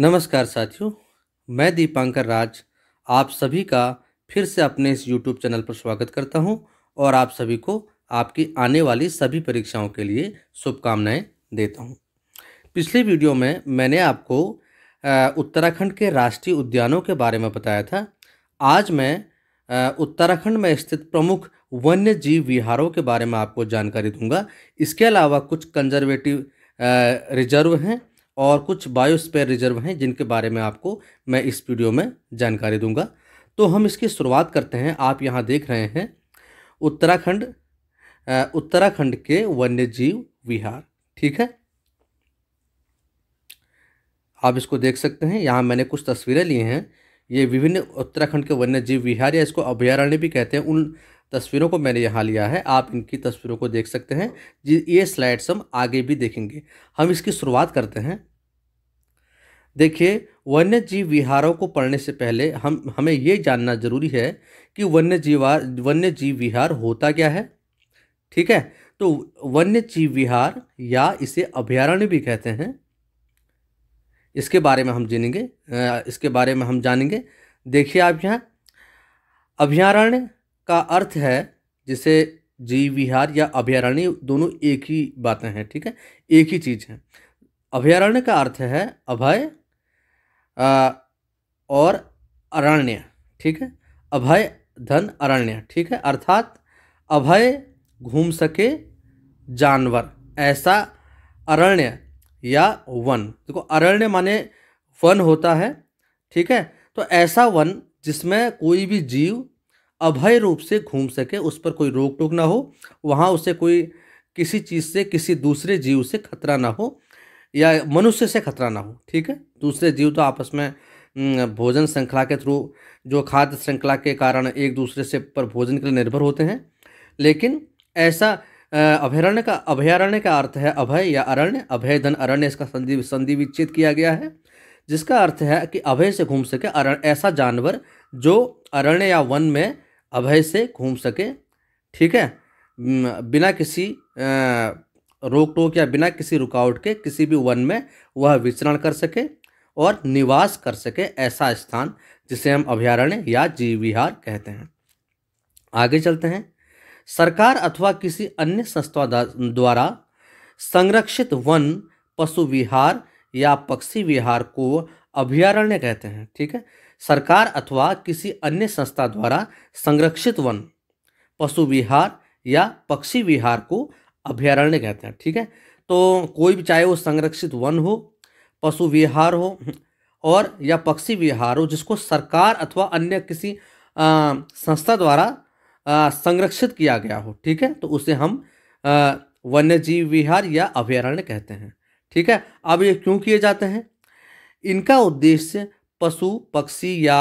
नमस्कार साथियों मैं दीपांकर राज आप सभी का फिर से अपने इस यूट्यूब चैनल पर स्वागत करता हूं और आप सभी को आपकी आने वाली सभी परीक्षाओं के लिए शुभकामनाएं देता हूं पिछले वीडियो में मैंने आपको उत्तराखंड के राष्ट्रीय उद्यानों के बारे में बताया था आज मैं उत्तराखंड में स्थित प्रमुख वन्य जीव विहारों के बारे में आपको जानकारी दूंगा इसके अलावा कुछ कंजर्वेटिव रिजर्व हैं और कुछ बायोस्पेयर रिजर्व हैं जिनके बारे में आपको मैं इस वीडियो में जानकारी दूंगा तो हम इसकी शुरुआत करते हैं आप यहाँ देख रहे हैं उत्तराखंड उत्तराखंड के वन्य जीव विहार ठीक है आप इसको देख सकते हैं यहाँ मैंने कुछ तस्वीरें ली हैं ये विभिन्न उत्तराखंड के वन्य जीव विहार या इसको अभ्यारण्य भी कहते हैं उन तस्वीरों को मैंने यहाँ लिया है आप इनकी तस्वीरों को देख सकते हैं ये स्लाइड्स हम आगे भी देखेंगे हम इसकी शुरुआत करते हैं देखिए वन्य जीव विहारों को पढ़ने से पहले हम हमें ये जानना जरूरी है कि वन्य जीवार वन्य जीव विहार होता क्या है ठीक है तो वन्य जीव विहार या इसे अभ्यारण्य भी कहते हैं इसके बारे में हम जानेंगे इसके बारे में हम जानेंगे देखिए आप यहाँ अभ्यारण्य का अर्थ है जिसे जीव विहार या अभ्यारण्य दोनों एक ही बातें हैं ठीक है एक ही चीज़ है अभ्यारण्य का अर्थ है अभय और अरण्य ठीक है अभय धन अरण्य ठीक है अर्थात अभय घूम सके जानवर ऐसा अरण्य या वन देखो अरण्य माने वन होता है ठीक है तो ऐसा वन जिसमें कोई भी जीव अभय रूप से घूम सके उस पर कोई रोक टोक ना हो वहाँ उसे कोई किसी चीज़ से किसी दूसरे जीव से खतरा ना हो या मनुष्य से खतरा ना हो ठीक है दूसरे जीव तो आपस में भोजन श्रृंखला के थ्रू जो खाद्य श्रृंखला के कारण एक दूसरे से पर भोजन के लिए निर्भर होते हैं लेकिन ऐसा अभयारण्य का अभयारण्य का अर्थ है अभय या अरण्य अभय धन अरण्य इसका संधि संधि विच्छेद किया गया है जिसका अर्थ है कि अभय से घूम सके अरण ऐसा जानवर जो अरण्य या वन में अभय से घूम सके ठीक है बिना किसी रोक टोक या बिना किसी रुकावट के किसी भी वन में वह विचरण कर सके और निवास कर सके ऐसा स्थान जिसे हम अभ्यारण्य या जीव विहार कहते हैं आगे चलते हैं सरकार अथवा किसी अन्य संस्था द्वारा संरक्षित वन पशु विहार या पक्षी विहार को अभ्यारण्य कहते हैं ठीक है सरकार अथवा किसी अन्य संस्था द्वारा संरक्षित वन पशु विहार या पक्षी विहार को अभ्यारण्य कहते हैं ठीक है तो कोई भी चाहे वो संरक्षित वन हो पशु विहार हो और या पक्षी विहार हो जिसको सरकार अथवा अन्य किसी आ, संस्था द्वारा संरक्षित किया गया हो ठीक है तो उसे हम वन्य जीव विहार या अभ्यारण्य कहते हैं ठीक है अब ये क्यों किए जाते हैं इनका उद्देश्य पशु पक्षी या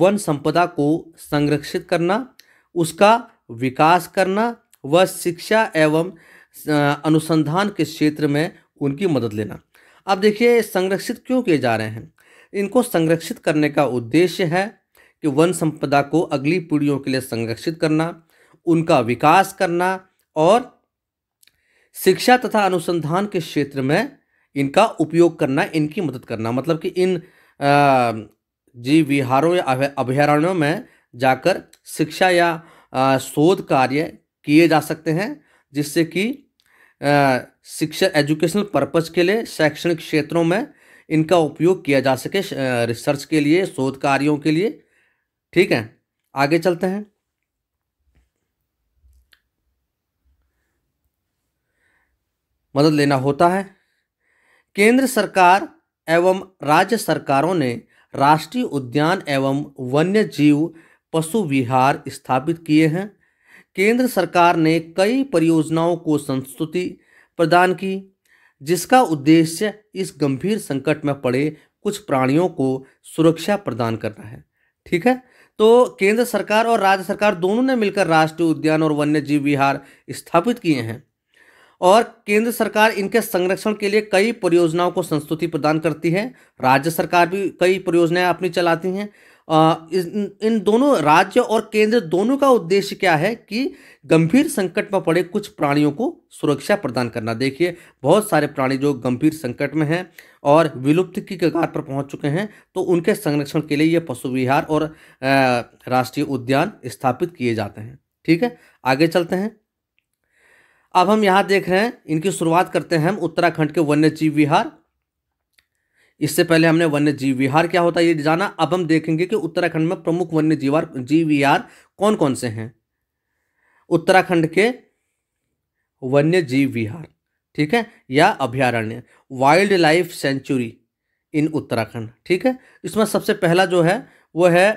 वन संपदा को संरक्षित करना उसका विकास करना व शिक्षा एवं अनुसंधान के क्षेत्र में उनकी मदद लेना अब देखिए संरक्षित क्यों किए जा रहे हैं इनको संरक्षित करने का उद्देश्य है कि वन संपदा को अगली पीढ़ियों के लिए संरक्षित करना उनका विकास करना और शिक्षा तथा अनुसंधान के क्षेत्र में इनका उपयोग करना इनकी मदद करना मतलब कि इन जी विहारों या अभ्यारण्यों में जाकर शिक्षा या शोध कार्य किए जा सकते हैं जिससे कि शिक्षा एजुकेशनल पर्पज के लिए शैक्षणिक क्षेत्रों में इनका उपयोग किया जा सके रिसर्च के लिए शोध कार्यों के लिए ठीक है आगे चलते हैं मदद लेना होता है केंद्र सरकार एवं राज्य सरकारों ने राष्ट्रीय उद्यान एवं वन्य जीव पशु विहार स्थापित किए हैं केंद्र सरकार ने कई परियोजनाओं को संस्तुति प्रदान की जिसका उद्देश्य इस गंभीर संकट में पड़े कुछ प्राणियों को सुरक्षा प्रदान करना है ठीक है तो केंद्र सरकार और राज्य सरकार दोनों ने मिलकर राष्ट्रीय उद्यान और वन्य जीव विहार स्थापित किए हैं और केंद्र सरकार इनके संरक्षण के लिए कई परियोजनाओं को संस्तुति प्रदान करती है राज्य सरकार भी कई परियोजनाएं अपनी चलाती हैं इन दोनों राज्य और केंद्र दोनों का उद्देश्य क्या है कि गंभीर संकट में पड़े कुछ प्राणियों को सुरक्षा प्रदान करना देखिए बहुत सारे प्राणी जो गंभीर संकट में हैं और विलुप्त की कगार पर पहुंच चुके हैं तो उनके संरक्षण के लिए ये पशु विहार और राष्ट्रीय उद्यान स्थापित किए जाते हैं ठीक है आगे चलते हैं अब हम यहाँ देख रहे हैं इनकी शुरुआत करते हैं हम उत्तराखंड के वन्य जीव विहार इससे पहले हमने वन्य जीव विहार क्या होता है ये जाना अब हम देखेंगे कि उत्तराखंड में प्रमुख वन्य जीवार जीव विहार कौन कौन से हैं उत्तराखंड के वन्य जीव विहार ठीक है या अभ्यारण्य wild life sanctuary in Uttarakhand ठीक है इसमें सबसे पहला जो है वह है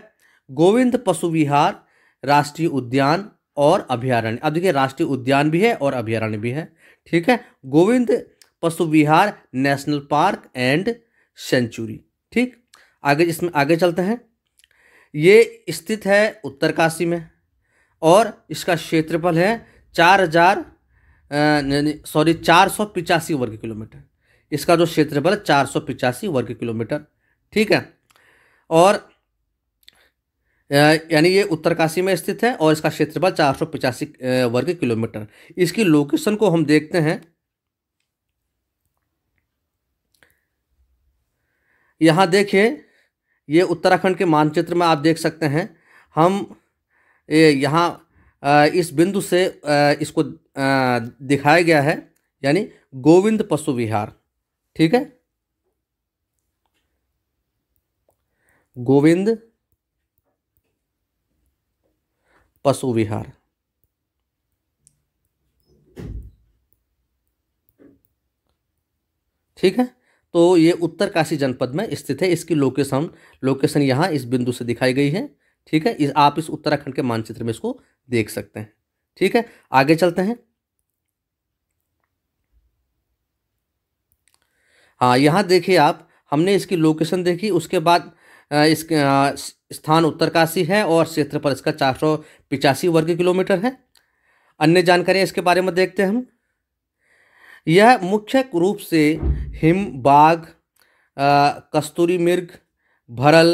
गोविंद पशु विहार राष्ट्रीय उद्यान और अभ्यारण्य अब देखिए राष्ट्रीय उद्यान भी है और अभ्यारण्य भी है ठीक है Govind Pashu Vihar national park and sanctuary ठीक आगे इसमें आगे चलते हैं ये स्थित है उत्तरकाशी में और इसका क्षेत्रफल है चार हजार सॉरी चार सौ पिचासी वर्ग किलोमीटर इसका जो क्षेत्रफल है चार सौ पिचासी वर्ग किलोमीटर ठीक है और यानी ये उत्तरकाशी में स्थित है और इसका क्षेत्रफल चार सौ पिचासी वर्ग किलोमीटर इसकी लोकेशन को हम देखते हैं यहाँ देखिए ये उत्तराखंड के मानचित्र में आप देख सकते हैं हम यहाँ इस बिंदु से इसको दिखाया गया है यानी गोविंद पशु विहार ठीक है गोविंद पशु विहार ठीक है तो ये उत्तरकाशी जनपद में स्थित है इसकी लोकेशन लोकेशन यहाँ इस बिंदु से दिखाई गई है ठीक है इस आप इस उत्तराखंड के मानचित्र में इसको देख सकते हैं ठीक है आगे चलते हैं हाँ यहाँ देखिए आप हमने इसकी लोकेशन देखी उसके बाद इस स्थान उत्तरकाशी है और क्षेत्रफल इसका चार सौ पिचासी वर्ग किलोमीटर है अन्य जानकारियाँ इसके बारे में देखते हैं हम यह मुख्य रूप से हिम बाघ कस्तूरी मिर्ग भरल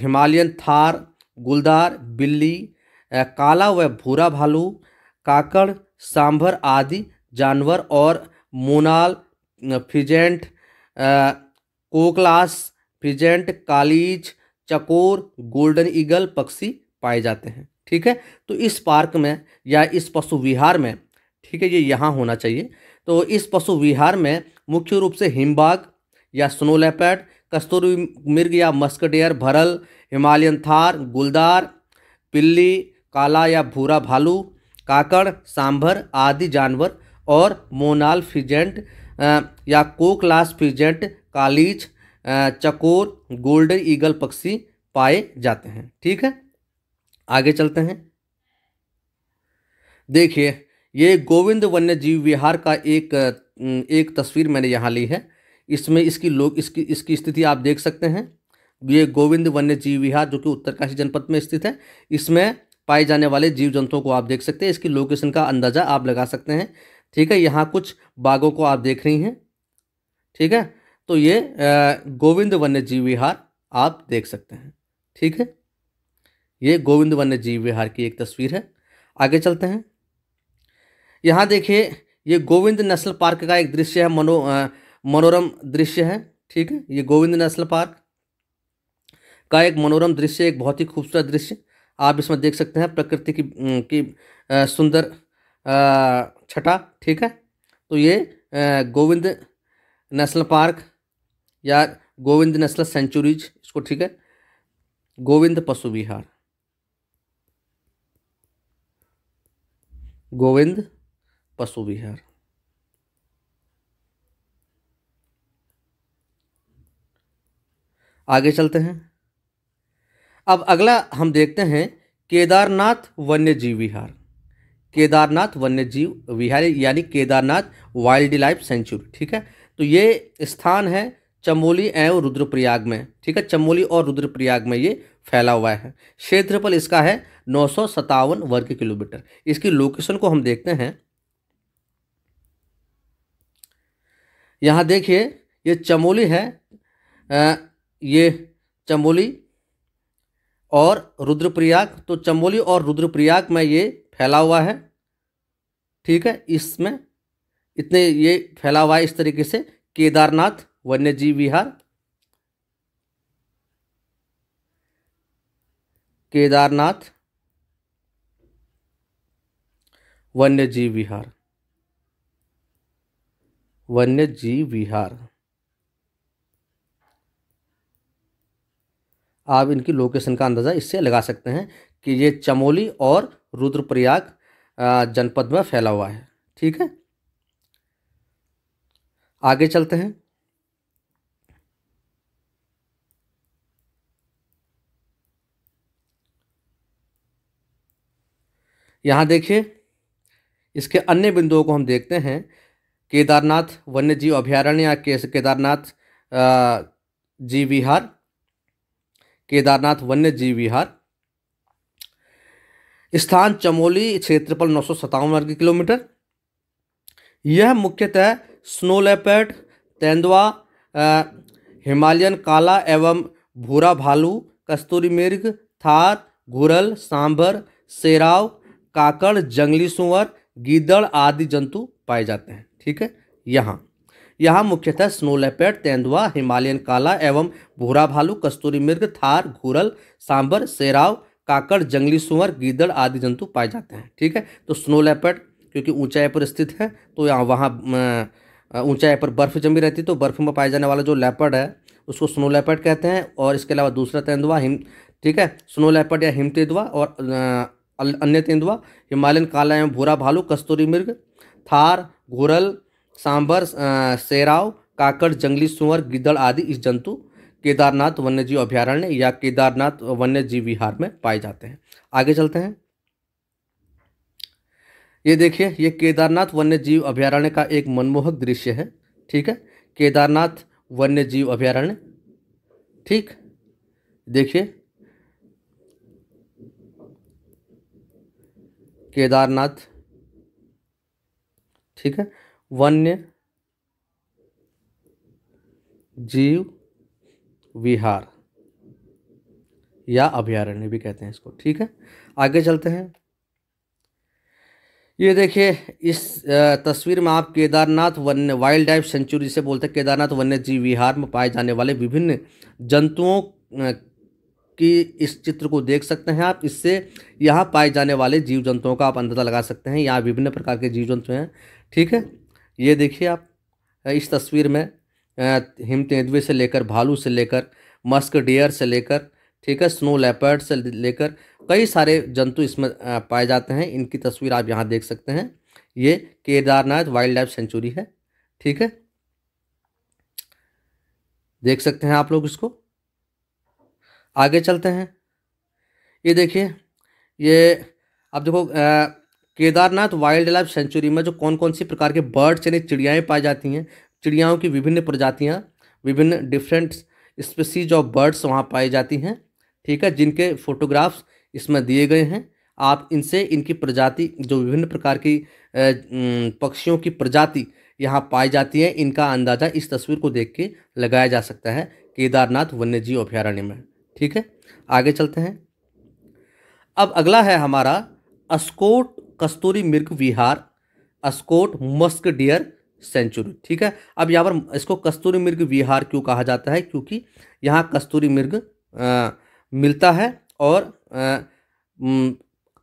हिमालयन थार गुलदार बिल्ली काला व भूरा भालू काकड़ सांभर आदि जानवर और मोनाल फिजेंट कोकलास प्रिजेंट कालीज चकोर गोल्डन ईगल पक्षी पाए जाते हैं ठीक है तो इस पार्क में या इस पशु विहार में ठीक है ये यहाँ होना चाहिए तो इस पशु विहार में मुख्य रूप से हिमबाग या स्नो कस्तूरी मिर्ग या मस्कडेयर भरल हिमालयन थार गुलदार पिल्ली काला या भूरा भालू काकड़ सांभर आदि जानवर और मोनाल फिजेंट या कोकलास फिजेंट कालीज चकोर गोल्डन ईगल पक्षी पाए जाते हैं ठीक है आगे चलते हैं देखिए ये गोविंद वन्य जीव विहार का एक एक तस्वीर मैंने यहाँ ली है इसमें इसकी लोग इसकी इसकी स्थिति आप देख सकते हैं ये गोविंद वन्य जीव विहार जो कि उत्तरकाशी जनपद में स्थित है इसमें पाए जाने वाले जीव जंतुओं को आप देख सकते हैं इसकी लोकेशन का अंदाज़ा आप लगा सकते हैं ठीक है यहाँ कुछ बाघों को आप देख रही हैं ठीक है तो ये गोविंद वन्य जीव विहार आप देख सकते हैं ठीक है ये गोविंद वन्य जीव विहार की एक तस्वीर है आगे चलते हैं यहाँ देखिए ये गोविंद नेशनल पार्क का एक दृश्य है मनो मनोरम दृश्य है ठीक है ये गोविंद नेशनल पार्क का एक मनोरम दृश्य एक बहुत ही खूबसूरत दृश्य आप इसमें देख सकते हैं प्रकृति की की सुंदर छटा ठीक है तो ये गोविंद नेशनल पार्क या गोविंद नेशनल सेंचुरीज इसको ठीक है गोविंद पशु विहार गोविंद पशु विहार आगे चलते हैं अब अगला हम देखते हैं केदारनाथ वन्य जीव विहार केदारनाथ वन्य जीव विहार यानी केदारनाथ वाइल्ड लाइफ सेंचुरी ठीक है तो ये स्थान है चमोली एवं रुद्रप्रयाग में ठीक है चमोली और रुद्रप्रयाग में ये फैला हुआ है क्षेत्रफल इसका है नौ वर्ग किलोमीटर इसकी लोकेशन को हम देखते हैं यहाँ देखिए ये चमोली है आ, ये चमोली और रुद्रप्रयाग तो चमोली और रुद्रप्रयाग में ये फैला हुआ है ठीक है इसमें इतने ये फैला हुआ है इस तरीके से केदारनाथ वन्यजीव विहार केदारनाथ वन्यजीव विहार वन्यजीव विहार आप इनकी लोकेशन का अंदाज़ा इससे लगा सकते हैं कि ये चमोली और रुद्रप्रयाग जनपद में फैला हुआ है ठीक है आगे चलते हैं यहाँ देखिए इसके अन्य बिंदुओं को हम देखते हैं केदारनाथ वन्य जीव अभ्यारण्य या केदारनाथ जी विहार केदारनाथ वन्य जीव विहार स्थान चमोली क्षेत्रफल नौ सौ सत्तावन वर्ग किलोमीटर यह मुख्यतः स्नो लेपर्ड तेंदुआ हिमालयन काला एवं भूरा भालू कस्तूरी मिर्ग थार घुरल सांभर सेराव काकड़ जंगली सुअर गीदड़ आदि जंतु पाए जाते हैं ठीक है यहाँ यहाँ मुख्यतः स्नो लेपेड तेंदुआ हिमालयन काला एवं भूरा भालू कस्तूरी मृग थार घूरल सांबर सेराव काकड़ जंगली सुअर गीदड़ आदि जंतु पाए जाते हैं ठीक है तो स्नो लेपेड क्योंकि ऊंचाई पर स्थित है तो यहाँ वहाँ ऊंचाई पर बर्फ़ जमी रहती है तो बर्फ़ में पाए जाने वाला जो लेपर्ड है उसको स्नो लेपर्ड कहते हैं और इसके अलावा दूसरा तेंदुआ हिम ठीक है स्नो लेपर्ड या हिम तेंदुआ और अन्य तेंदुआ हिमालयन काला एवं भूरा भालू कस्तूरी मृग थार घोरल सांबर सेराव काकड़ जंगली सुअर गिद्दड़ आदि इस जंतु केदारनाथ वन्यजीव अभ्यारण्य या केदारनाथ वन्यजीव विहार में पाए जाते हैं आगे चलते हैं ये देखिए ये केदारनाथ वन्यजीव अभ्यारण्य का एक मनमोहक दृश्य है ठीक है केदारनाथ वन्यजीव अभ्यारण्य ठीक देखिए केदारनाथ ठीक है वन्य जीव विहार या अभ्यारण्य भी कहते हैं इसको ठीक है आगे चलते हैं ये देखिए इस तस्वीर में आप केदारनाथ वन्य वाइल्ड लाइफ सेंचुरी से बोलते हैं केदारनाथ वन्य जीव विहार में पाए जाने वाले विभिन्न जंतुओं कि इस चित्र को देख सकते हैं आप इससे यहाँ पाए जाने वाले जीव जंतुओं का आप अंदाजा लगा सकते हैं यहाँ विभिन्न प्रकार के जीव जंतु हैं ठीक है ये देखिए आप इस तस्वीर में हिम तेंदुए से लेकर भालू से लेकर मस्क डियर से लेकर ठीक है स्नो लेपर्ड से लेकर कई सारे जंतु इसमें पाए जाते हैं इनकी तस्वीर आप यहाँ देख सकते हैं ये केदारनाथ वाइल्ड लाइफ सेंचुरी है ठीक है देख सकते हैं आप लोग इसको आगे चलते हैं ये देखिए ये आप देखो केदारनाथ वाइल्ड लाइफ सेंचुरी में जो कौन कौन सी प्रकार के बर्ड्स यानी चिड़ियाएँ पाई जाती हैं चिड़ियाओं की विभिन्न प्रजातियाँ विभिन्न डिफरेंट स्पेसीज ऑफ बर्ड्स वहाँ पाई जाती हैं ठीक है जिनके फोटोग्राफ्स इसमें दिए गए हैं आप इनसे इनकी प्रजाति जो विभिन्न प्रकार की पक्षियों की प्रजाति यहाँ पाई जाती है इनका अंदाज़ा इस तस्वीर को देख के लगाया जा सकता है केदारनाथ वन्यजीव अभ्यारण्य में ठीक है आगे चलते हैं अब अगला है हमारा Askot Kasturi Mrig Vihar Askot musk deer sanctuary ठीक है अब यहाँ पर इसको कस्तूरी मिर्ग विहार क्यों कहा जाता है क्योंकि यहाँ कस्तूरी मिर्ग आ, मिलता है और आ,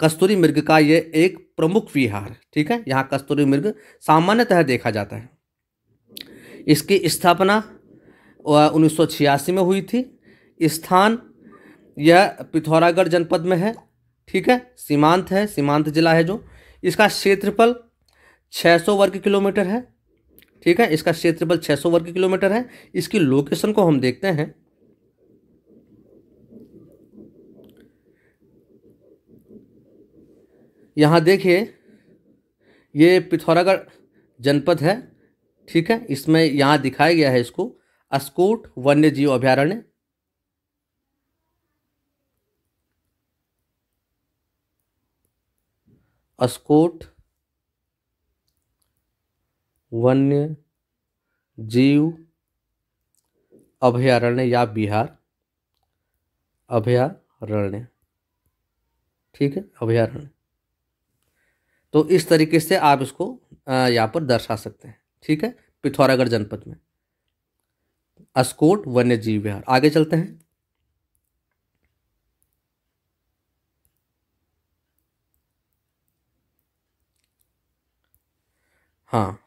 कस्तूरी मिर्ग का ये एक प्रमुख विहार ठीक है यहाँ कस्तूरी मिर्ग सामान्यतः देखा जाता है इसकी स्थापना उन्नीस में हुई थी स्थान यह पिथौरागढ़ जनपद में है ठीक है सीमांत है सीमांत जिला है जो इसका क्षेत्रफल 600 वर्ग किलोमीटर है ठीक है इसका क्षेत्रफल 600 वर्ग किलोमीटर है इसकी लोकेशन को हम देखते हैं यहाँ देखिए ये पिथौरागढ़ जनपद है ठीक है इसमें यहाँ दिखाया गया है इसको अस्कोट वन्य जीव अभ्यारण्य अस्कोट वन्य जीव अभयारण्य या बिहार अभयारण्य ठीक है अभयारण्य तो इस तरीके से आप इसको यहाँ पर दर्शा सकते हैं ठीक है पिथौरागढ़ जनपद में अस्कोट वन्य जीव विहार आगे चलते हैं हाँ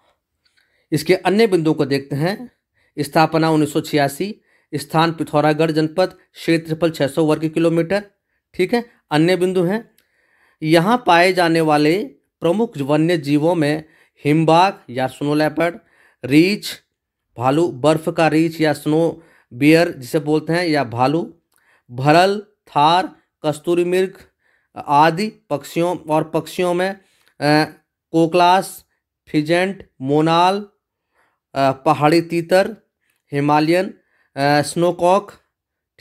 इसके अन्य बिंदुओं को देखते हैं स्थापना उन्नीस स्थान पिथौरागढ़ जनपद क्षेत्रफल 600 वर्ग किलोमीटर ठीक है अन्य बिंदु हैं यहाँ पाए जाने वाले प्रमुख वन्य जीवों में हिमबाग या स्नो लेपर्ड रीछ भालू बर्फ का रीछ या स्नो बियर जिसे बोलते हैं या भालू भरल थार कस्तूरी मिर्ग आदि पक्षियों और पक्षियों में कोकलास फिजेंट मोनाल पहाड़ी तीतर हिमालयन स्नोकॉक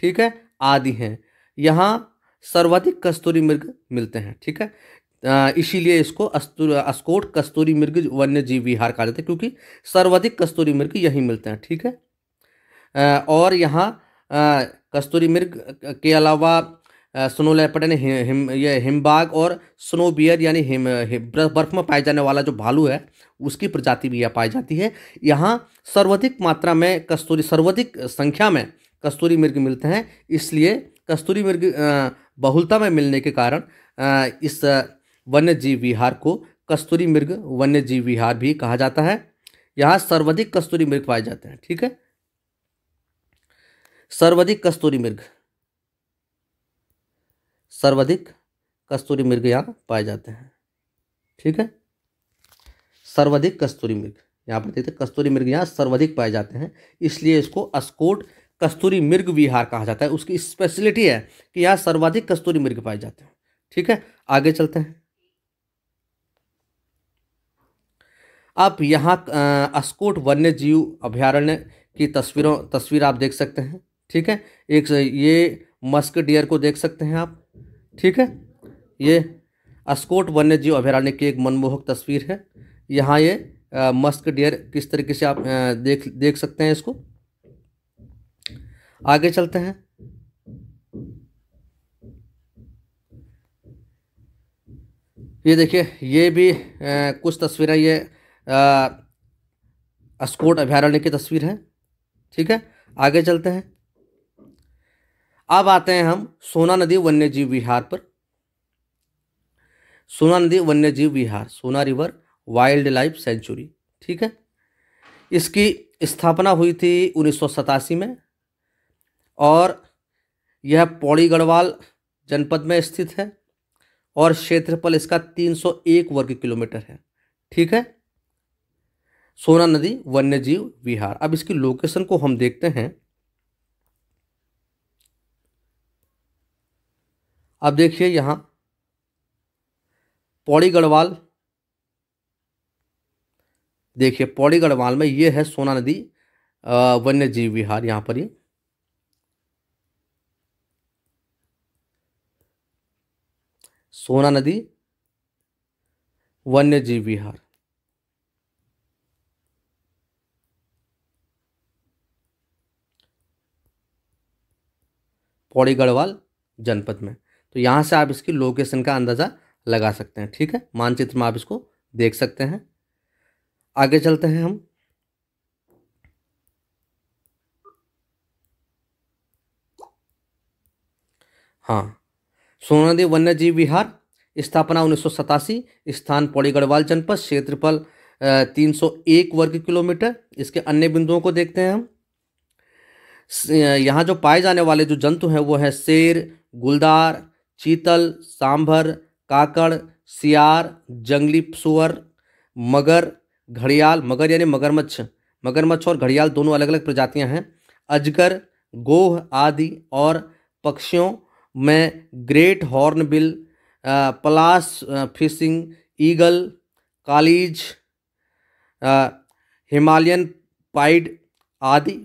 ठीक है आदि हैं यहाँ सर्वाधिक कस्तूरी मृग मिलते हैं ठीक है इसीलिए इसको अस्कोट कस्तूरी मृग वन्य जीव विहार कहा जाता है क्योंकि सर्वाधिक कस्तूरी मृग यहीं मिलते हैं ठीक है और यहाँ कस्तूरी मृग के अलावा स्नो लेपर्ड यानी हिम, ये हिमबाग और स्नो बियर यानी हिम, बर्फ में पाए जाने वाला जो भालू है उसकी प्रजाति भी यह पाई जाती है यहाँ सर्वाधिक मात्रा में कस्तूरी सर्वाधिक संख्या में कस्तूरी मृग मिलते हैं इसलिए कस्तूरी मृग बहुलता में मिलने के कारण इस वन्य जीव विहार को कस्तूरी मृग वन्य जीव विहार भी कहा जाता है यहाँ सर्वाधिक कस्तूरी मृग पाए जाते हैं ठीक है सर्वाधिक कस्तूरी मृग सर्वाधिक कस्तूरी मृग यहाँ पाए जाते हैं ठीक है सर्वाधिक कस्तूरी मृग यहाँ पर देखते कस्तूरी मृग यहाँ सर्वाधिक पाए जाते हैं इसलिए इसको अस्कोट कस्तूरी मृग विहार कहा जाता है उसकी स्पेशलिटी है कि यहाँ सर्वाधिक कस्तूरी मृग पाए जाते हैं ठीक है आगे चलते हैं आप यहाँ अस्कोट वन्य जीव अभ्यारण्य की तस्वीरों तस्वीर आप देख सकते हैं ठीक है एक ये मस्क डियर को देख सकते हैं आप ठीक है ये अस्कोट वन्य जीव अभ्यारण्य की एक मनमोहक तस्वीर है यहाँ ये मस्क डियर किस तरीके से आप देख देख सकते हैं इसको आगे चलते हैं ये देखिए ये भी आ, कुछ तस्वीरें ये अस्कोट अभ्यारण्य की तस्वीर है ठीक है आगे चलते हैं अब आते हैं हम सोना नदी वन्य जीव विहार पर सोना नदी वन्य जीव विहार सोना रिवर वाइल्ड लाइफ सेंचुरी ठीक है इसकी स्थापना हुई थी उन्नीस में और यह पौड़ी गढ़वाल जनपद में स्थित है और क्षेत्रफल इसका 301 वर्ग किलोमीटर है ठीक है सोना नदी वन्य जीव विहार अब इसकी लोकेशन को हम देखते हैं अब देखिए यहाँ पौड़ी गढ़वाल देखिए पौड़ी गढ़वाल में ये है सोना नदी वन्य जीव विहार यहाँ पर ही सोना नदी वन्य जीव विहार पौड़ी गढ़वाल जनपद में तो यहाँ से आप इसकी लोकेशन का अंदाज़ा लगा सकते हैं ठीक है मानचित्र में आप इसको देख सकते हैं आगे चलते हैं हम हाँ सोनदी वन्य जीव विहार स्थापना उन्नीस स्थान पौड़ी गढ़वाल जनपद क्षेत्रफल तीन सौ एक वर्ग किलोमीटर इसके अन्य बिंदुओं को देखते हैं हम यहाँ जो पाए जाने वाले जो जंतु हैं वो है शेर गुलदार चीतल सांभर काकड़ सियार जंगली सुअर मगर घड़ियाल मगर यानी मगरमच्छ मगरमच्छ और घड़ियाल दोनों अलग अलग प्रजातियां हैं अजगर गोह आदि और पक्षियों में great hornbill Pallas fishing eagle kalij Himalayan pied आदि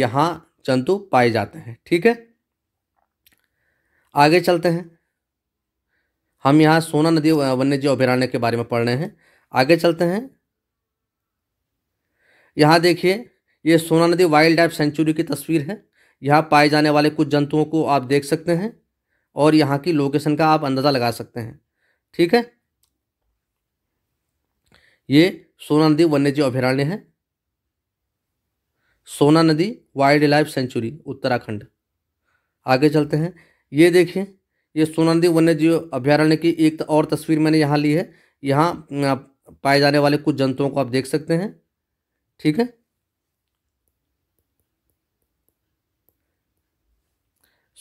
यहाँ जंतु पाए जाते हैं ठीक है आगे चलते हैं हम यहाँ सोना नदी वन्यजीव अभ्यारण्य के बारे में पढ़ रहे हैं आगे चलते हैं यहाँ देखिए ये सोना नदी वाइल्ड लाइफ सेंचुरी की तस्वीर है यहाँ पाए जाने वाले कुछ जंतुओं को आप देख सकते हैं और यहाँ की लोकेशन का आप अंदाज़ा लगा सकते हैं ठीक है ये सोना नदी वन्यजीव अभ्यारण्य है सोना नदी वाइल्ड लाइफ सेंचुरी उत्तराखंड आगे चलते हैं ये देखिए ये सोनंदी वन्य जीव अभ्यारण्य की एक और तस्वीर मैंने यहाँ ली है यहाँ पाए जाने वाले कुछ जंतुओं को आप देख सकते हैं ठीक है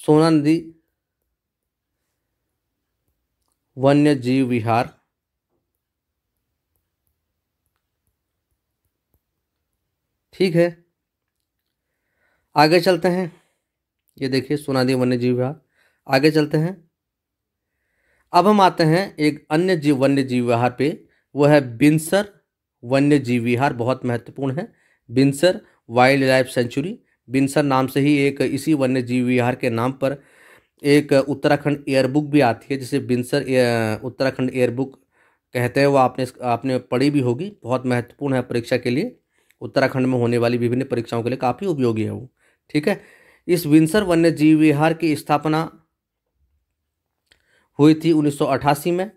सोनंदी वन्य जीव विहार ठीक है आगे चलते हैं ये देखिए सोनादी वन्य जीव विहार आगे चलते हैं अब हम आते हैं एक अन्य जीव वन्य जीव विहार पे वह है बिंसर वन्य जीव विहार बहुत महत्वपूर्ण है Binsar wild life sanctuary Binsar नाम से ही एक इसी वन्य जीव विहार के नाम पर एक उत्तराखंड एयरबुक भी आती है जिसे बिंसर उत्तराखंड एयरबुक कहते हैं वो आपने आपने पढ़ी भी होगी बहुत महत्वपूर्ण है परीक्षा के लिए उत्तराखंड में होने वाली विभिन्न परीक्षाओं के लिए काफ़ी उपयोगी है वो ठीक है इस विंसर वन्य जीव विहार की स्थापना हुई थी 1988 में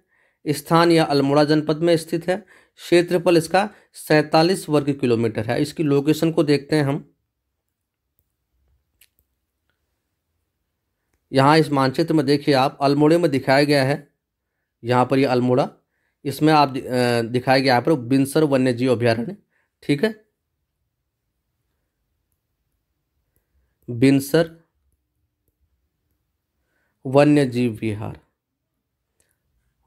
स्थान यह अल्मोड़ा जनपद में स्थित है क्षेत्रफल इसका सैंतालीस वर्ग किलोमीटर है इसकी लोकेशन को देखते हैं हम यहाँ इस मानचित्र में देखिए आप अल्मोड़े में दिखाया गया है यहाँ पर ये यह अल्मोड़ा इसमें आप दिखाया गया यहाँ पर बिंसर वन्य जीव अभ्यारण्य ठीक है बिंसर वन्य जीव विहार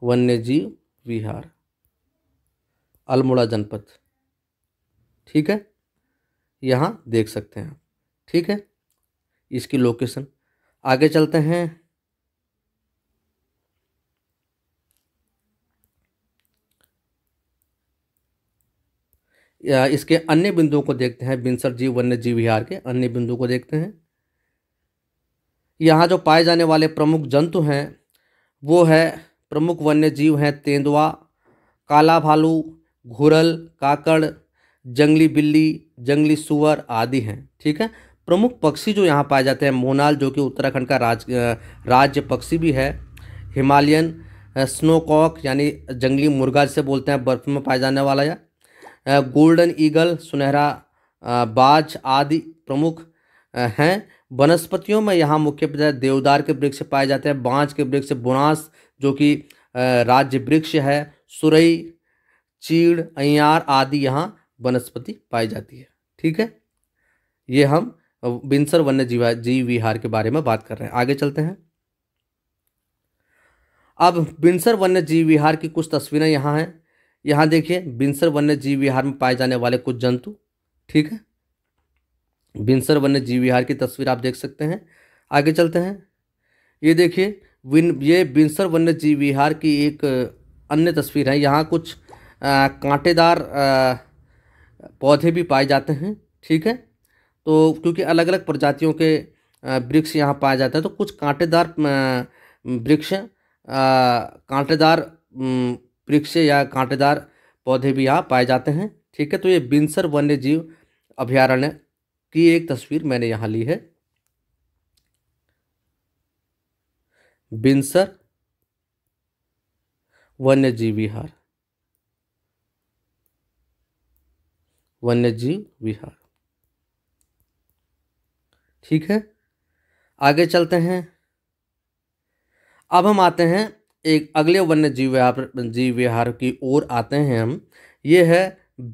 वन्य जीव विहार अल्मोड़ा जनपद ठीक है यहाँ देख सकते हैं ठीक है इसकी लोकेशन आगे चलते हैं या इसके अन्य बिंदुओं को देखते हैं बिंसर जीव वन्य जीव विहार के अन्य बिंदुओं को देखते हैं यहाँ जो पाए जाने वाले प्रमुख जंतु हैं वो है प्रमुख वन्य जीव हैं तेंदुआ काला भालू घुरल काकड़ जंगली बिल्ली जंगली सुअर आदि हैं ठीक है प्रमुख पक्षी जो यहाँ पाए जाते हैं मोनाल जो कि उत्तराखंड का राज राज्य पक्षी भी है हिमालयन स्नोकॉक यानी जंगली मुर्गा जिसे बोलते हैं बर्फ में पाया जाने वाला या गोल्डन ईगल सुनहरा बाज आदि प्रमुख हैं वनस्पतियों में यहाँ मुख्य देवदार के वृक्ष पाए जाते हैं बाँझ के वृक्ष बुनास जो कि राज्य वृक्ष है सुरई चीड़ अयार आदि यहाँ वनस्पति पाई जाती है ठीक है ये हम बिंसर वन्य जीवा जीव विहार के बारे में बात कर रहे हैं आगे चलते हैं अब बिंसर वन्य जीव विहार की कुछ तस्वीरें यहाँ हैं यहाँ देखिए बिंसर वन्य जीव विहार में पाए जाने वाले कुछ जंतु ठीक है बिंसर वन्य जीव विहार की तस्वीर आप देख सकते हैं आगे चलते हैं ये देखिए विन ये बिंसर वन्य जीव विहार की एक अन्य तस्वीर है यहाँ कुछ कांटेदार पौधे भी पाए जाते हैं ठीक है तो क्योंकि अलग अलग प्रजातियों के वृक्ष यहाँ पाए जाते हैं तो कुछ कांटेदार वृक्ष कांटेदार वृक्ष या कांटेदार पौधे भी यहाँ पाए जाते हैं ठीक है तो ये बिंसर वन्य जीव अभ्यारण्य की एक तस्वीर मैंने यहाँ ली है वन्य वन्यजीव विहार वन्यजीव विहार ठीक है आगे चलते हैं अब हम आते हैं एक अगले वन्य जीव विहार जीव विहार की ओर आते हैं हम ये है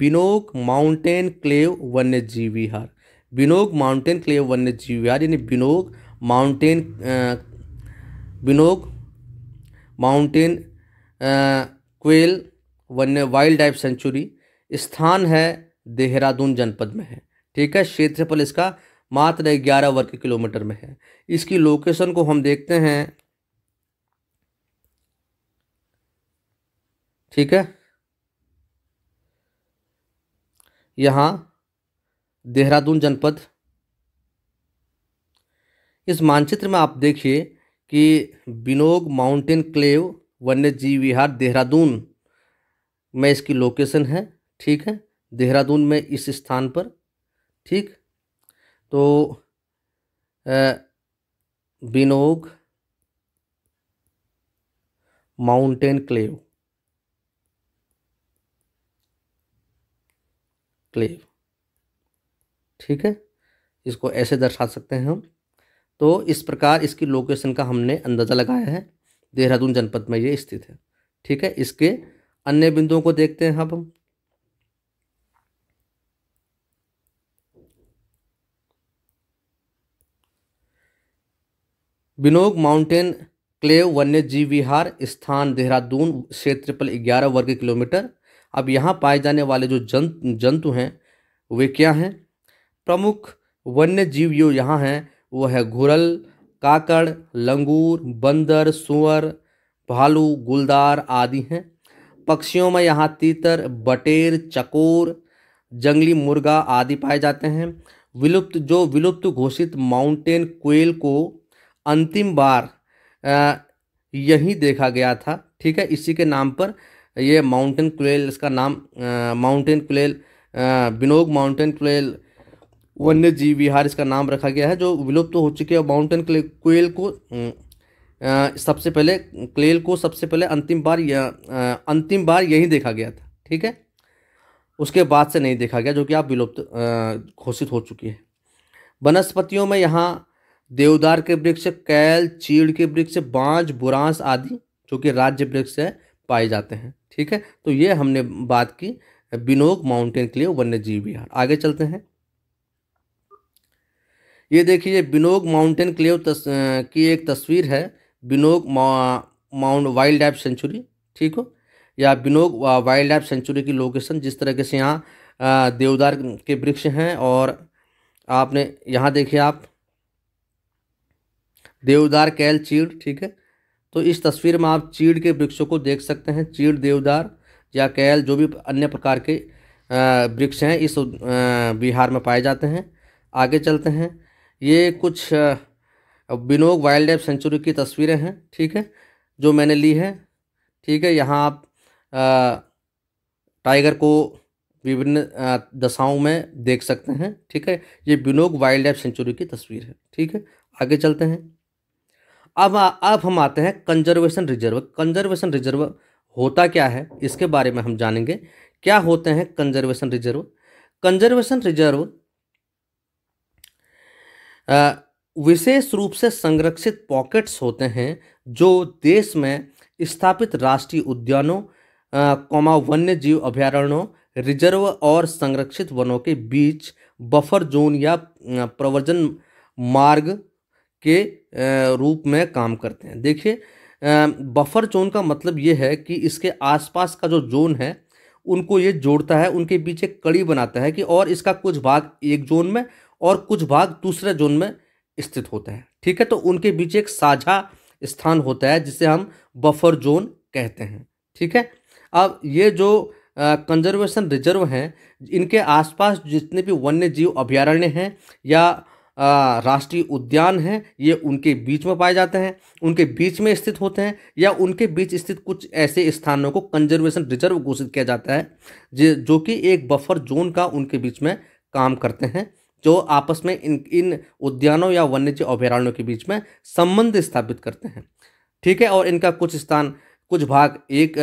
बिनोक माउंटेन क्लेव वन्य जीव विहार बिनोक माउंटेन क्लेव वन्य जीव विहार यानी Binog mountain Binog mountain quail वन्य वाइल्ड लाइफ सेंचुरी स्थान है देहरादून जनपद में है ठीक है क्षेत्रफल इसका मात्र ग्यारह वर्ग किलोमीटर में है इसकी लोकेशन को हम देखते हैं ठीक है यहाँ देहरादून जनपद इस मानचित्र में आप देखिए कि बिनोग माउंटेन क्लेव वन्य जीव विहार देहरादून में इसकी लोकेशन है ठीक है देहरादून में इस स्थान पर ठीक तो बिनोग माउंटेन क्लेव क्लेव ठीक है इसको ऐसे दर्शा सकते हैं हम तो इस प्रकार इसकी लोकेशन का हमने अंदाज़ा लगाया है देहरादून जनपद में ये स्थित है ठीक है इसके अन्य बिंदुओं को देखते हैं अब हम बिनोग माउंटेन क्लेव वन्य जीव विहार स्थान देहरादून क्षेत्रफल ग्यारह वर्ग किलोमीटर अब यहाँ पाए जाने वाले जो जंत जंतु हैं वे क्या हैं प्रमुख वन्य जीव जो यहाँ हैं वो है घुरल काकड़ लंगूर बंदर सुअर भालू गुलदार आदि हैं पक्षियों में यहाँ तीतर बटेर चकोर जंगली मुर्गा आदि पाए जाते हैं विलुप्त जो विलुप्त घोषित माउंटेन कोयल को अंतिम बार यहीं देखा गया था ठीक है इसी के नाम पर यह माउंटेन कोयल इसका नाम माउंटेन कोयल बिनोग माउंटेन कोयल वन्य जीव विहार इसका नाम रखा गया है जो विलुप्त तो हो चुके हैं माउंटेन क्ले क्वेल को हम्म, सबसे पहले क्लेल को सबसे पहले अंतिम बार या अंतिम बार यही देखा गया था ठीक है उसके बाद से नहीं देखा गया जो कि आप विलुप्त घोषित हो चुकी है वनस्पतियों में यहाँ देवदार के वृक्ष कैल चीड़ के वृक्ष बांझ बुरांस आदि जो कि राज्य वृक्ष है पाए जाते हैं ठीक है तो ये हमने बात की बिनोक माउंटेन के लिए वन्य जीव विहार आगे चलते हैं ये देखिए बिनोग माउंटेन क्लेव तस, की एक तस्वीर है Binog mount wild life sanctuary ठीक हो या बिनोग वाइल्ड लाइफ सेंचुरी की लोकेशन जिस तरीके से यहाँ देवदार के वृक्ष हैं और आपने यहाँ देखिए आप देवदार कैल चीड़ ठीक है तो इस तस्वीर में आप चीड़ के वृक्षों को देख सकते हैं चीड़ देवदार या कैल जो भी अन्य प्रकार के वृक्ष हैं इस बिहार में पाए जाते हैं आगे चलते हैं ये कुछ बिनोग वाइल्ड लाइफ सेंचुरी की तस्वीरें हैं ठीक है जो मैंने ली है ठीक है यहाँ आप टाइगर को विभिन्न दशाओं में देख सकते हैं ठीक है ये बिनोग वाइल्ड लाइफ सेंचुरी की तस्वीर है ठीक है आगे चलते हैं अब अब हम आते हैं कंजर्वेशन रिजर्व कंजर्वेशन रिजर्व होता क्या है इसके बारे में हम जानेंगे क्या होते हैं कंजर्वेशन रिजर्व कंजर्वेशन रिजर्व विशेष रूप से संरक्षित पॉकेट्स होते हैं जो देश में स्थापित राष्ट्रीय उद्यानों कौमा वन्य जीव अभ्यारण्यों रिजर्व और संरक्षित वनों के बीच बफर जोन या प्रवर्जन मार्ग के रूप में काम करते हैं देखिए बफर जोन का मतलब ये है कि इसके आसपास का जो जोन है उनको ये जोड़ता है उनके बीच एक कड़ी बनाता है कि और इसका कुछ भाग एक जोन में और कुछ भाग दूसरे जोन में स्थित होते हैं ठीक है तो उनके बीच एक साझा स्थान होता है जिसे हम बफर जोन कहते हैं ठीक है अब ये जो कंजर्वेशन रिजर्व हैं इनके आसपास जितने भी वन्य जीव अभ्यारण्य हैं या राष्ट्रीय उद्यान हैं ये उनके बीच में पाए जाते हैं उनके बीच में स्थित होते हैं या उनके बीच स्थित कुछ ऐसे स्थानों को कंजर्वेशन रिजर्व घोषित किया जाता है जो कि एक बफर जोन का उनके बीच में काम करते हैं जो आपस में इन इन उद्यानों या वन्यजीव अभ्यारण्यों के बीच में संबंध स्थापित करते हैं ठीक है और इनका कुछ स्थान कुछ भाग एक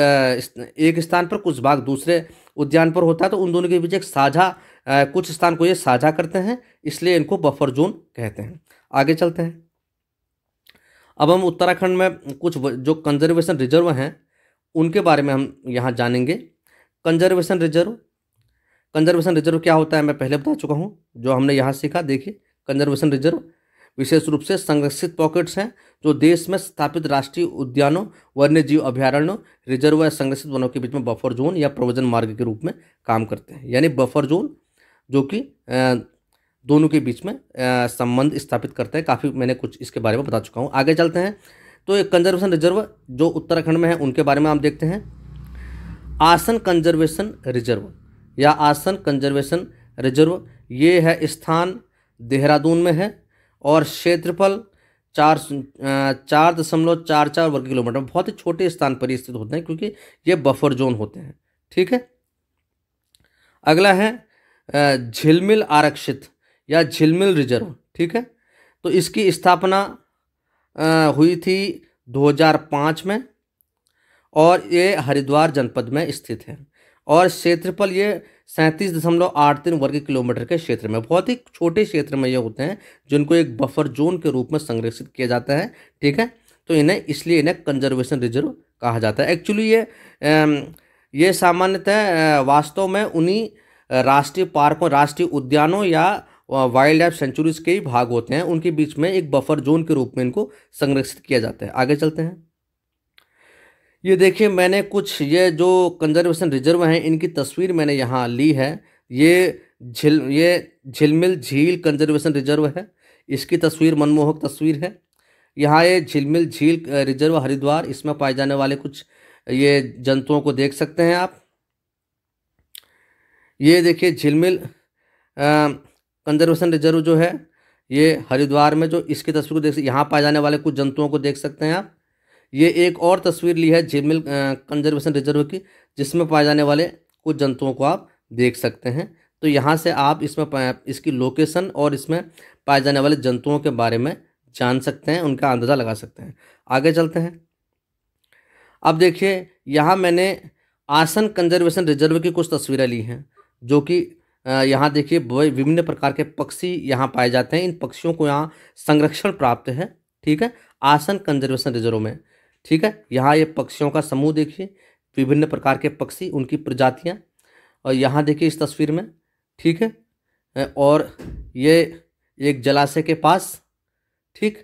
एक स्थान पर कुछ भाग दूसरे उद्यान पर होता है तो उन दोनों के बीच एक साझा कुछ स्थान को ये साझा करते हैं इसलिए इनको बफर जोन कहते हैं आगे चलते हैं अब हम उत्तराखंड में कुछ जो कंजर्वेशन रिजर्व हैं उनके बारे में हम यहाँ जानेंगे कंजर्वेशन रिजर्व कंजर्वेशन रिजर्व क्या होता है मैं पहले बता चुका हूँ जो हमने यहाँ सीखा देखिए कंजर्वेशन रिजर्व विशेष रूप से संरक्षित पॉकेट्स हैं जो देश में स्थापित राष्ट्रीय उद्यानों वन्य जीव अभ्यारण्यों रिजर्व या संरक्षित वनों के बीच में बफर जोन या प्रवजन मार्ग के रूप में काम करते हैं यानी बफर जोन जो कि दोनों के बीच में संबंध स्थापित करते हैं काफ़ी मैंने कुछ इसके बारे में बता चुका हूँ आगे चलते हैं तो एक कंजर्वेशन रिजर्व जो उत्तराखंड में है उनके बारे में आप देखते हैं आसन कंजर्वेशन रिजर्व या आसन कंजर्वेशन रिजर्व ये है स्थान देहरादून में है और क्षेत्रफल चार चार दशमलव चार चार वर्ग किलोमीटर बहुत ही छोटे स्थान पर ही स्थित होते हैं क्योंकि ये बफर जोन होते हैं ठीक है अगला है झिलमिल आरक्षित या झिलमिल रिजर्व ठीक है तो इसकी स्थापना हुई थी 2005 में और ये हरिद्वार जनपद में स्थित है और क्षेत्रफल ये सैंतीस दशमलव आठ तीन वर्ग किलोमीटर के क्षेत्र में बहुत ही छोटे क्षेत्र में ये होते हैं जिनको एक बफर जोन के रूप में संरक्षित किया जाता है ठीक है तो इन्हें इसलिए इन्हें कंजर्वेशन रिजर्व कहा जाता है एक्चुअली ये ये सामान्यतः वास्तव में उन्हीं राष्ट्रीय पार्कों राष्ट्रीय उद्यानों या वाइल्ड लाइफ सेंचुरीज के ही भाग होते हैं उनके बीच में एक बफर जोन के रूप में इनको संरक्षित किया जाता है आगे चलते हैं ये देखिए मैंने कुछ ये जो कंजर्वेशन रिजर्व हैं इनकी तस्वीर मैंने यहाँ ली है ये झिल ये झिलमिल झील कंजर्वेशन रिजर्व है इसकी तस्वीर मनमोहक तस्वीर है यहाँ ये झिलमिल झील रिजर्व हरिद्वार इसमें पाए जाने वाले कुछ ये जंतुओं को देख सकते हैं आप ये देखिए झिलमिल कंजर्वेशन रिजर्व जो है ये हरिद्वार में जो इसकी तस्वीर को देख यहाँ पाए जाने वाले कुछ जंतुओं को देख सकते हैं आप ये एक और तस्वीर ली है जेमिल कंजर्वेशन रिजर्व की जिसमें पाए जाने वाले कुछ जंतुओं को आप देख सकते हैं तो यहाँ से आप इसमें इसकी लोकेशन और इसमें पाए जाने वाले जंतुओं के बारे में जान सकते हैं उनका अंदाज़ा लगा सकते हैं आगे चलते हैं अब देखिए यहाँ मैंने आसन कंजर्वेशन रिजर्व की कुछ तस्वीरें ली हैं जो कि यहाँ देखिए विभिन्न प्रकार के पक्षी यहाँ पाए जाते हैं इन पक्षियों को यहाँ संरक्षण प्राप्त है ठीक है आसन कंजर्वेशन रिजर्व में ठीक है यहाँ ये पक्षियों का समूह देखिए विभिन्न प्रकार के पक्षी उनकी प्रजातियाँ और यहाँ देखिए इस तस्वीर में ठीक है और ये एक जलाशय के पास ठीक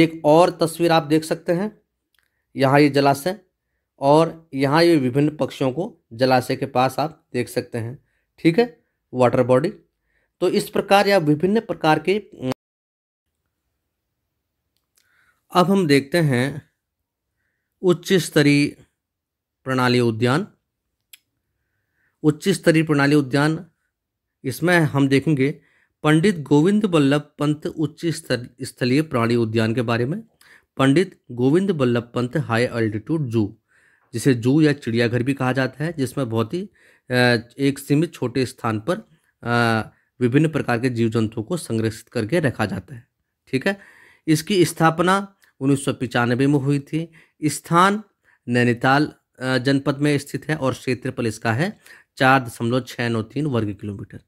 एक और तस्वीर आप देख सकते हैं यहाँ ये जलाशय और यहाँ ये विभिन्न पक्षियों को जलाशय के पास आप देख सकते हैं ठीक है वाटर बॉडी तो इस प्रकार या विभिन्न प्रकार के अब हम देखते हैं उच्च स्तरीय प्रणाली उद्यान उच्च स्तरीय प्रणाली उद्यान इसमें हम देखेंगे पंडित गोविंद बल्लभ पंत उच्च स्तर स्थलीय प्राणी उद्यान के बारे में Pandit Govind Ballabh Pant high altitude zoo जिसे जू या चिड़ियाघर भी कहा जाता है जिसमें बहुत ही एक सीमित छोटे स्थान पर विभिन्न प्रकार के जीव जंतुओं को संरक्षित करके रखा जाता है ठीक है इसकी स्थापना उन्नीस में हुई थी स्थान नैनीताल जनपद में स्थित है और क्षेत्रफल इसका है चार दशमलव छः नौ तीन वर्ग किलोमीटर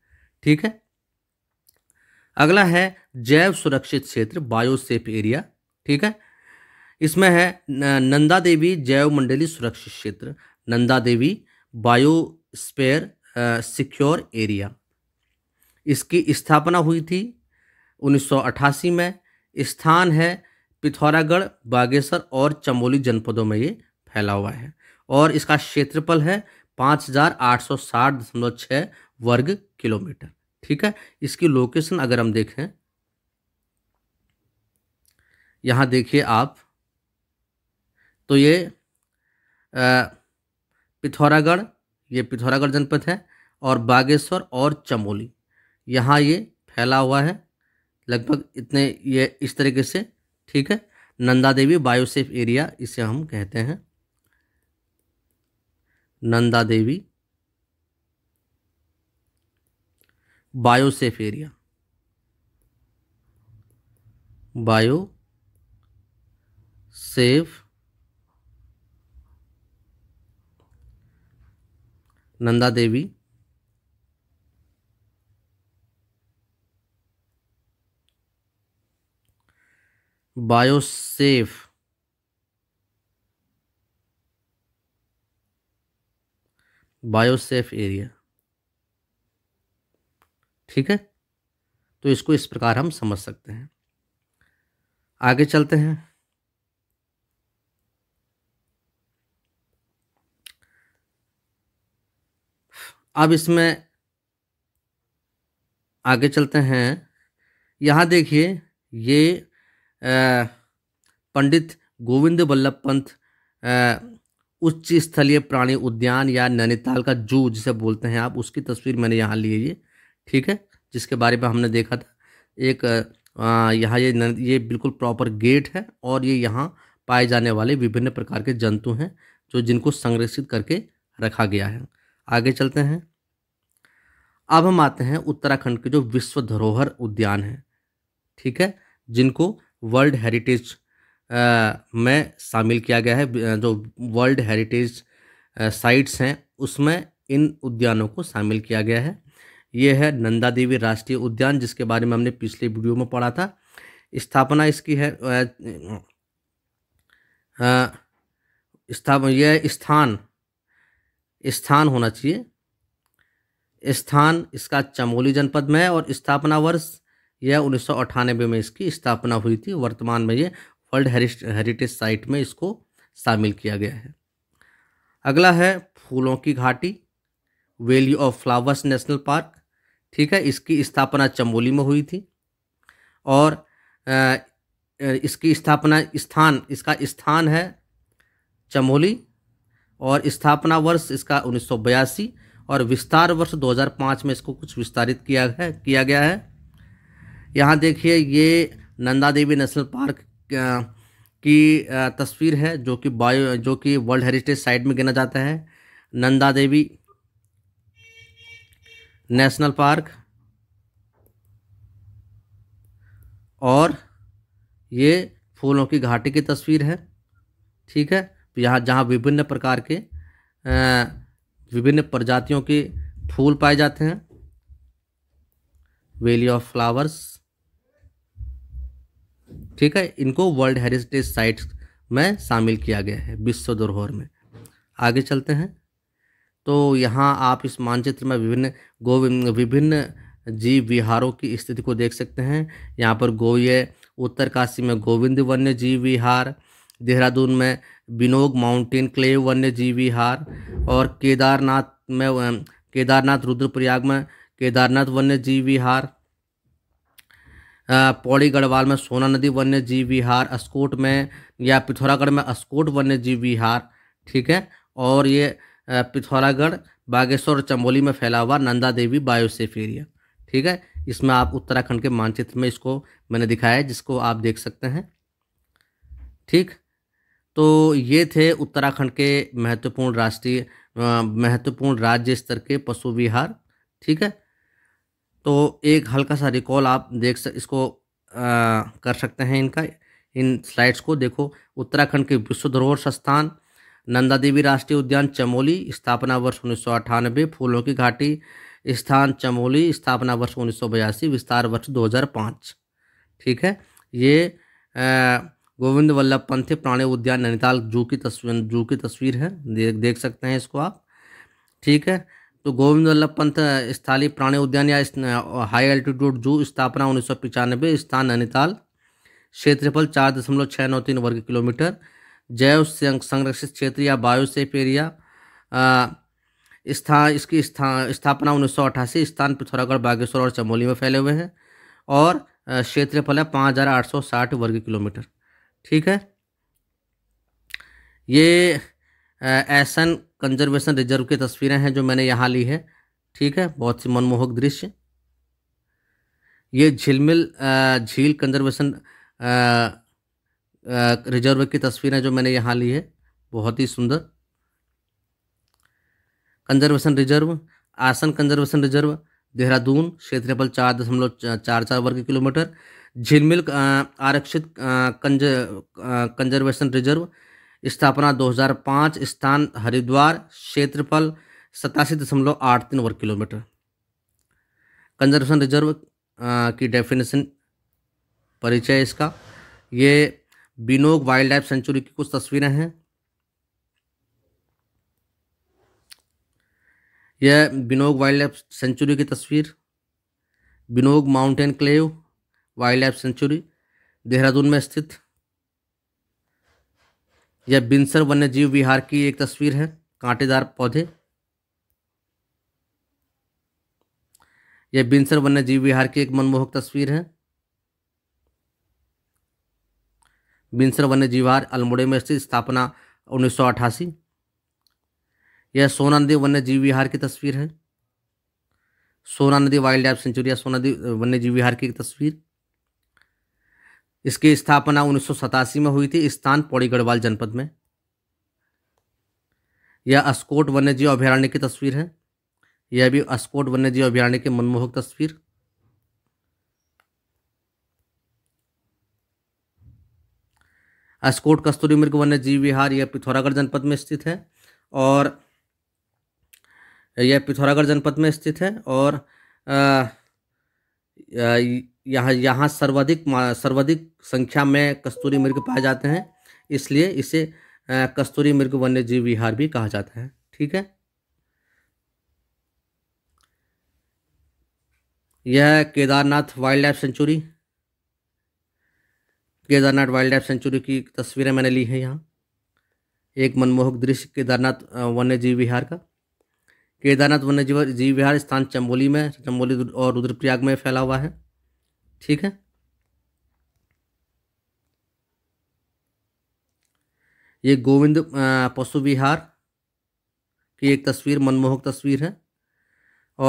ठीक है अगला है जैव सुरक्षित क्षेत्र बायोसेफ एरिया ठीक है इसमें है नंदा देवी जैव मंडली सुरक्षित क्षेत्र Nanda Devi biosphere secure area इसकी स्थापना हुई थी 1988 में स्थान है पिथौरागढ़ बागेश्वर और चमोली जनपदों में ये फैला हुआ है और इसका क्षेत्रफल है पाँच हज़ार आठ सौ साठ दशमलव छः वर्ग किलोमीटर ठीक है इसकी लोकेशन अगर हम देखें यहाँ देखिए आप तो ये पिथौरागढ़ ये पिथौरागढ़ जनपद है और बागेश्वर और चमोली यहाँ ये फैला हुआ है लगभग इतने ये इस तरीके से ठीक है नंदा देवी बायोसेफ एरिया इसे हम कहते हैं Nanda Devi biosphere area biosphere Nanda Devi biosphere biosphere area ठीक है तो इसको इस प्रकार हम समझ सकते हैं आगे चलते हैं अब इसमें आगे चलते हैं यहाँ देखिए ये पंडित गोविंद वल्लभ पंत उच्च स्थलीय प्राणी उद्यान या नैनीताल का जू जिसे बोलते हैं आप उसकी तस्वीर मैंने यहाँ ली है ये ठीक है जिसके बारे में हमने देखा था एक यहाँ ये यह ये बिल्कुल प्रॉपर गेट है और ये यहाँ पाए जाने वाले विभिन्न प्रकार के जंतु हैं जो जिनको संरक्षित करके रखा गया है आगे चलते हैं अब हम आते हैं उत्तराखंड के जो विश्व धरोहर उद्यान है ठीक है जिनको वर्ल्ड हेरिटेज में शामिल किया गया है जो वर्ल्ड हेरिटेज साइट्स हैं उसमें इन उद्यानों को शामिल किया गया है ये है नंदा देवी राष्ट्रीय उद्यान जिसके बारे में हमने पिछले वीडियो में पढ़ा था स्थापना इसकी है स्थापना यह स्थान स्थान होना चाहिए स्थान इसका चमोली जनपद में है और स्थापना वर्ष यह उन्नीस में इसकी स्थापना हुई थी वर्तमान में ये वर्ल्ड हेरिटेज साइट में इसको शामिल किया गया है अगला है फूलों की घाटी valley of flowers national park ठीक है इसकी स्थापना चमोली में हुई थी और इसकी स्थापना स्थान इसका स्थान है चमोली और स्थापना वर्ष इसका उन्नीस और विस्तार वर्ष 2005 में इसको कुछ विस्तारित किया है किया गया है यहाँ देखिए ये नंदा देवी नेशनल पार्क की तस्वीर है जो कि बायो जो कि वर्ल्ड हेरिटेज साइट में गिना जाता है नंदा देवी नेशनल पार्क और ये फूलों की घाटी की तस्वीर है ठीक है यहाँ जहाँ विभिन्न प्रकार के विभिन्न प्रजातियों के फूल पाए जाते हैं वैली ऑफ फ्लावर्स ठीक है इनको वर्ल्ड हेरिटेज साइट्स में शामिल किया गया है विश्व धरोहर में आगे चलते हैं तो यहाँ आप इस मानचित्र में विभिन्न गो विभिन्न जीव विहारों की स्थिति को देख सकते हैं यहाँ पर गोये उत्तरकाशी में गोविंद वन्य जीव विहार देहरादून में बिनोग माउंटेन क्लेव वन्य जीव विहार और केदारनाथ में केदारनाथ रुद्रप्रयाग में केदारनाथ वन्य जीव विहार पौड़ी गढ़वाल में सोना नदी वन्य जीव विहार अस्कोट में या पिथौरागढ़ में अस्कोट वन्य जीव विहार ठीक है और ये पिथौरागढ़ बागेश्वर और चमोली में फैला हुआ नंदा देवी बायोसेफ एरिया ठीक है इसमें आप उत्तराखंड के मानचित्र में इसको मैंने दिखाया है जिसको आप देख सकते हैं ठीक तो ये थे उत्तराखंड के महत्वपूर्ण राष्ट्रीय महत्वपूर्ण राज्य स्तर के पशु विहार ठीक है तो एक हल्का सा रिकॉल आप देख सक इसको आ, कर सकते हैं इनका इन स्लाइड्स को देखो उत्तराखंड के विश्व धरोहर संस्थान नंदा देवी राष्ट्रीय उद्यान चमोली स्थापना वर्ष उन्नीस फूलों की घाटी स्थान चमोली स्थापना वर्ष उन्नीस विस्तार वर्ष 2005 ठीक है ये गोविंद वल्लभ पंथ प्राणी उद्यान नैनीताल जू की तस्वीर जू की तस्वीर है दे, देख सकते हैं इसको आप ठीक है तो गोविंद वल्लभ पंत स्थालीय प्राणी उद्यान या हाई एल्टीट्यूड जू स्थापना उन्नीस सौ पिचानबे स्थान नैनीताल क्षेत्रफल चार दशमलव छः नौ तीन वर्ग किलोमीटर जैव संरक्षित क्षेत्र या बायोसेफ एरिया स्थान इसकी स्थान स्थापना उन्नीस सौ अठासी स्थान पिथौरागढ़ बागेश्वर और चमोली में फैले हुए हैं और क्षेत्रफल है पाँच हज़ार आठ सौ साठ वर्ग किलोमीटर ठीक है ये एसन कंजर्वेशन रिजर्व की तस्वीरें हैं जो मैंने यहाँ ली है ठीक है बहुत सी मनमोहक दृश्य ये झिलमिल झील कंजर्वेशन रिजर्व की तस्वीरें जो मैंने यहाँ ली है बहुत ही सुंदर conservation reserve Asan conservation reserve Dehradun क्षेत्रफल चार दशमलव चार चार वर्ग किलोमीटर झिलमिल आरक्षित कंज कंजर्वेशन रिजर्व स्थापना 2005 स्थान हरिद्वार क्षेत्रफल सतासी दशमलव आठ तीन वर्ग किलोमीटर कंजर्वेशन रिजर्व की डेफिनेशन परिचय इसका ये बिनोग वाइल्ड लाइफ सेंचुरी की कुछ तस्वीरें हैं यह बिनोग वाइल्ड लाइफ सेंचुरी की तस्वीर Binog mountain quail wild life sanctuary Dehradun में स्थित यह बिनसर वन्यजीव विहार की एक तस्वीर है कांटेदार पौधे यह वन्य वन्यजीव विहार की एक मनमोहक तस्वीर है वन्य वन्यजीव विहार अल्मोड़े में स्थित स्थापना उन्नीस यह सोना नदी वन्यजीव विहार की तस्वीर है सोना नदी वाइल्ड लाइफ सेंचुरी या सोना नदी वन्यजीव विहार की एक तस्वीर इसकी स्थापना उन्नीस में हुई थी स्थान पौड़ी गढ़वाल जनपद में यह अस्कोट वन्यजीव अभ्यारण्य की तस्वीर है यह भी अस्कोट वन्यजीव अभ्यारण्य की मनमोहक तस्वीर अस्कोट कस्तूरी मृग वन्यजीव विहार यह पिथौरागढ़ जनपद में स्थित है और यह पिथौरागढ़ जनपद में स्थित है और आ, यहाँ यहाँ सर्वाधिक सर्वाधिक संख्या में कस्तूरी मृग पाए जाते हैं इसलिए इसे कस्तूरी मृग वन्य जीव विहार भी कहा जाता है ठीक है यह Kedarnath wild life sanctuary Kedarnath wild life sanctuary की तस्वीरें मैंने ली हैं यहाँ एक मनमोहक दृश्य केदारनाथ वन्य जीव विहार का केदारनाथ वन्य जीव जीव विहार स्थान चंबोली में चंबोली और रुद्रप्रयाग में फैला हुआ है ठीक है ये गोविंद पशु विहार की एक तस्वीर मनमोहक तस्वीर है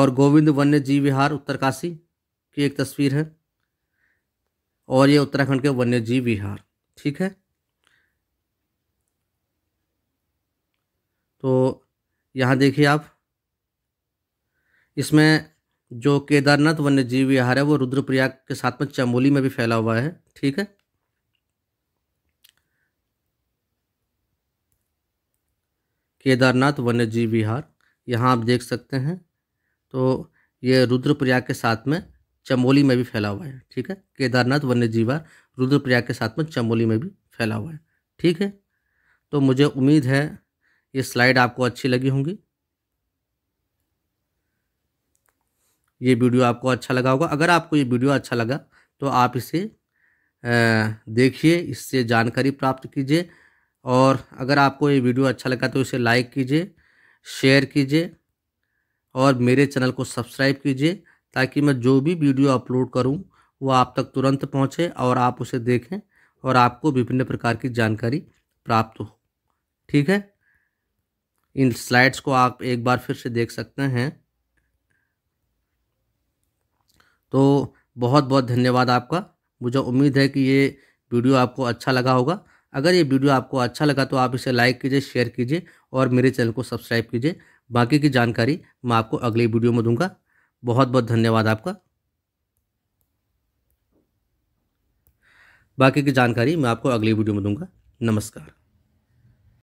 और गोविंद वन्य जीव विहार उत्तरकाशी की एक तस्वीर है और ये उत्तराखंड के वन्य जीव विहार ठीक है तो यहाँ देखिए आप इसमें जो केदारनाथ वन्य जीव विहार है वो रुद्रप्रयाग के साथ में चमोली में भी फैला हुआ है ठीक है केदारनाथ वन्य जीव विहार यहाँ आप देख सकते हैं तो ये रुद्रप्रयाग के साथ में चमोली में भी फैला हुआ है ठीक है केदारनाथ वन्य विहार रुद्रप्रयाग के साथ में चमोली में भी फैला हुआ है ठीक है तो मुझे उम्मीद है ये स्लाइड आपको अच्छी लगी होंगी ये वीडियो आपको अच्छा लगा होगा अगर आपको ये वीडियो अच्छा लगा तो आप इसे देखिए इससे जानकारी प्राप्त कीजिए और अगर आपको ये वीडियो अच्छा लगा तो इसे लाइक कीजिए शेयर कीजिए और मेरे चैनल को सब्सक्राइब कीजिए ताकि मैं जो भी वीडियो अपलोड करूं वो आप तक तुरंत पहुंचे और आप उसे देखें और आपको विभिन्न प्रकार की जानकारी प्राप्त हो ठीक है इन स्लाइड्स को आप एक बार फिर से देख सकते हैं तो बहुत बहुत धन्यवाद आपका मुझे उम्मीद है कि ये वीडियो आपको अच्छा लगा होगा अगर ये वीडियो आपको अच्छा लगा तो आप इसे लाइक कीजिए शेयर कीजिए और मेरे चैनल को सब्सक्राइब कीजिए बाकी की जानकारी मैं आपको अगली वीडियो में दूंगा बहुत बहुत धन्यवाद आपका बाकी की जानकारी मैं आपको अगली वीडियो में दूंगा नमस्कार